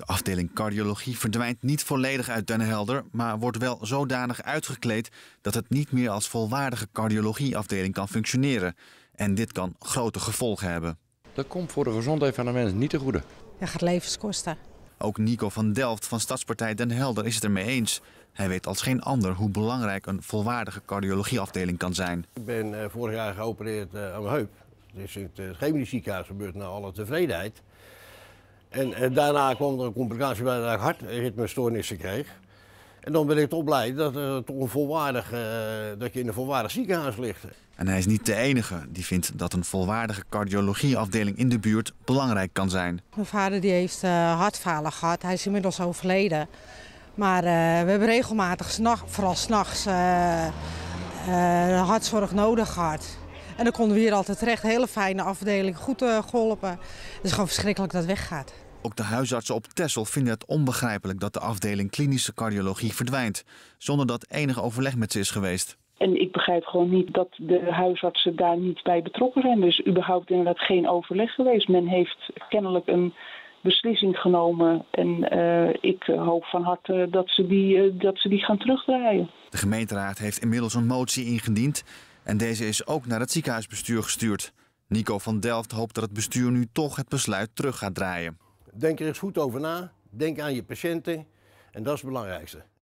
De afdeling cardiologie verdwijnt niet volledig uit Den Helder, maar wordt wel zodanig uitgekleed dat het niet meer als volwaardige cardiologieafdeling kan functioneren. En dit kan grote gevolgen hebben. Dat komt voor de gezondheid van de mensen niet te goede. Dat gaat levenskosten. Ook Nico van Delft van Stadspartij Den Helder is het ermee eens. Hij weet als geen ander hoe belangrijk een volwaardige cardiologieafdeling kan zijn. Ik ben eh, vorig jaar geopereerd eh, aan mijn heup. Dus in het eh, chemische ziekenhuis gebeurt naar alle tevredenheid. En, en, daarna kwam er een complicatie bij dat ik hartritmestoornissen kreeg. En dan ben ik toch blij dat, toch een volwaardig, eh, dat je in een volwaardig ziekenhuis ligt. En hij is niet de enige die vindt dat een volwaardige cardiologieafdeling in de buurt belangrijk kan zijn. Mijn vader die heeft uh, hartfalen gehad, hij is inmiddels overleden. Maar eh, we hebben regelmatig, vooral s'nachts, hartzorg nodig gehad. En dan konden we hier altijd terecht. Hele fijne afdeling, goed eh, geholpen. Het is gewoon verschrikkelijk dat het weggaat. Ook de huisartsen op Tessel vinden het onbegrijpelijk dat de afdeling klinische cardiologie verdwijnt, zonder dat enig overleg met ze is geweest. En ik begrijp gewoon niet dat de huisartsen daar niet bij betrokken zijn. Dus überhaupt inderdaad geen overleg geweest. Men heeft kennelijk een beslissing genomen. En eh, ik hoop van harte dat, ze die, eh, dat ze die gaan terugdraaien. De gemeenteraad heeft inmiddels een motie ingediend en deze is ook naar het ziekenhuisbestuur gestuurd. Nico van Delft hoopt dat het bestuur nu toch het besluit terug gaat draaien. Denk er eens goed over na. Denk aan je patiënten. En dat is het belangrijkste.